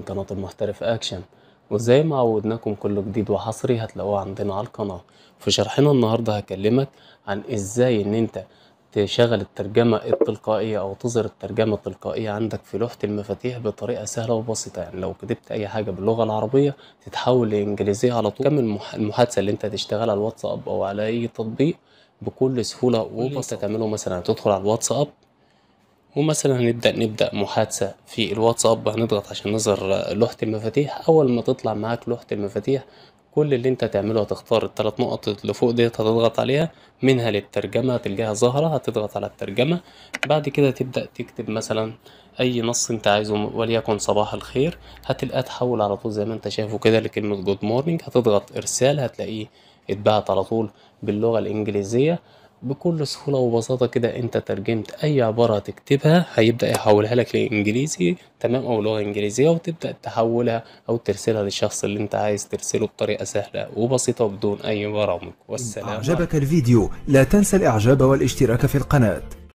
من قناة المحترف أكشن وزي ما عودناكم كل جديد وحصري هتلاقوه عندنا على القناة في شرحنا النهاردة هكلمك عن ازاي ان انت تشغل الترجمة التلقائية او تظهر الترجمة التلقائية عندك في لوحة المفاتيح بطريقة سهلة وبسيطة يعني لو كتبت اي حاجة باللغة العربية تتحول لانجليزية على طول كمل المحادثة اللي انت هتشتغلها على الواتساب او على اي تطبيق بكل سهولة وبسيطة تعمله مثلا هتدخل على الواتساب ومثلا هنبدأ نبدأ محادثة في الواتساب هنضغط عشان نظهر لوحة المفاتيح أول ما تطلع معاك لوحة المفاتيح كل اللي انت هتعمله هتختار الثلاث نقط اللي فوق ديت هتضغط عليها منها للترجمة هتلاقيها ظاهرة هتضغط على الترجمة بعد كده تبدأ تكتب مثلا أي نص انت عايزه وليكن صباح الخير هتلاقيه تحول على طول زي ما انت شايفه كده لكلمة جود مورنينج هتضغط إرسال هتلاقيه اتبعت على طول باللغة الإنجليزية بكل سهولة وبساطة كده انت ترجمت اي عبارة تكتبها هيبدأ يحولها لك لانجليزي تمام او لغة انجليزية وتبدأ تحولها او ترسلها للشخص اللي انت عايز ترسله بطريقة سهلة وبسيطة بدون اي برامج والسلام اعجبك الفيديو لا تنسى الاعجاب والاشتراك في القناة